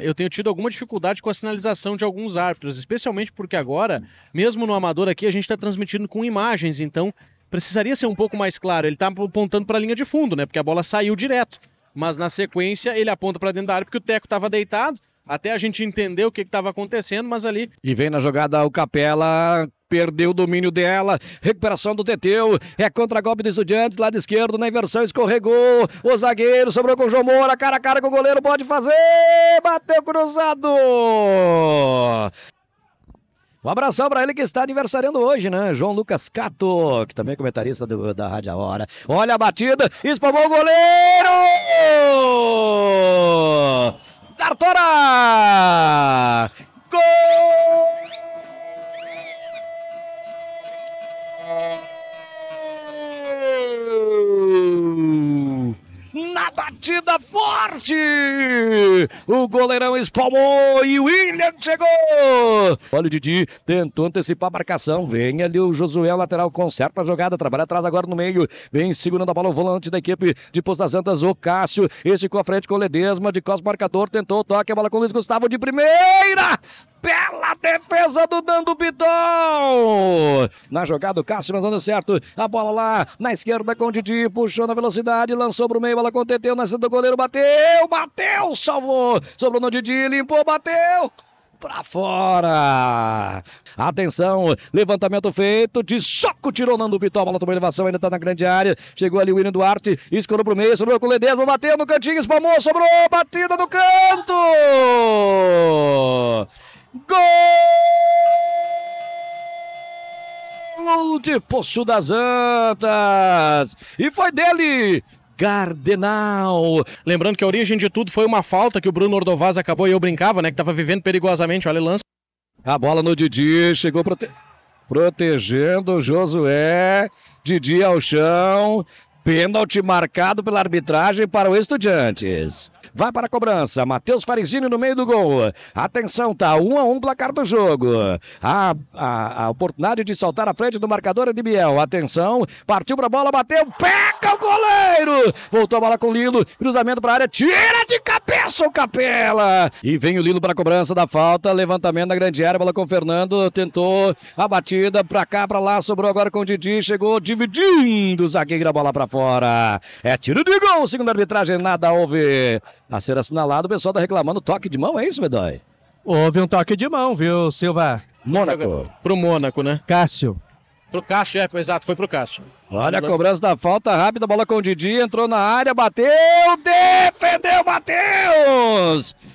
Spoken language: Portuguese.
eu tenho tido alguma dificuldade com a sinalização de alguns árbitros, especialmente porque agora, mesmo no amador aqui, a gente está transmitindo com imagens, então precisaria ser um pouco mais claro. Ele está apontando para a linha de fundo, né? Porque a bola saiu direto. Mas na sequência ele aponta para dentro da área porque o Teco estava deitado até a gente entender o que estava acontecendo, mas ali. E vem na jogada o Capela. Perdeu o domínio dela, recuperação do Teteu, é contra-golpe do Estudiantes, lado esquerdo, na inversão, escorregou, o zagueiro sobrou com o João Moura, cara a cara com o goleiro, pode fazer, bateu cruzado! Um abração para ele que está aniversariando hoje, né? João Lucas Cato, que também é comentarista do, da Rádio A Hora. Olha a batida, espalmou o goleiro! Bora! batida forte. O goleirão espalmou e o William chegou. Olha o Didi, tentou antecipar a marcação. Vem ali o Josué, lateral, conserta a jogada, trabalha atrás agora no meio. Vem segurando a bola o volante da equipe de Poço das Antas, o Cássio. Esse com a frente com o Ledesma, de cos marcador, tentou o toque, a bola com o Luiz Gustavo de primeira bela defesa do Dando Bidon. Na jogada, o Cássio dando certo. A bola lá na esquerda com o Didi. Puxou na velocidade, lançou pro meio. Ela conteteu na do goleiro. Bateu, bateu, salvou. Sobrou no Didi, limpou, bateu para fora. Atenção, levantamento feito, de soco tirou Nando a bola tomou elevação, ainda tá na grande área. Chegou ali o William Duarte, escorou pro meio, sobrou com o Ledesma, bateu no cantinho, espalmou, sobrou, batida no canto. Gol de Poço das Antas! E foi dele! Gardenal. Lembrando que a origem de tudo foi uma falta que o Bruno Ordovaz acabou e eu brincava, né? Que tava vivendo perigosamente. Olha lança. lance. A bola no Didi, chegou prote... protegendo o Josué. Didi ao chão, Pênalti marcado pela arbitragem para o Estudiantes. Vai para a cobrança. Matheus Farizini no meio do gol. Atenção, tá um a um placar do jogo. A, a, a oportunidade de saltar à frente do marcador é de Biel. Atenção, partiu para a bola, bateu, pega o goleiro. Voltou a bola com o Lilo. Cruzamento para a área, tira de cabeça o Capela. E vem o Lilo para a cobrança da falta. Levantamento na grande área, bola com o Fernando. Tentou a batida para cá, para lá. Sobrou agora com o Didi. Chegou dividindo o zagueiro, a bola para fora. É tiro de gol, segundo arbitragem, nada houve. A ser assinalado, o pessoal tá reclamando toque de mão, é isso, Medói? Houve um toque de mão, viu, Silva? Mônaco. Pro Mônaco, né? Cássio. Pro Cássio, é, exato, foi pro Cássio. Olha a cobrança da falta rápida, bola com o Didi, entrou na área, bateu, defendeu, Matheus!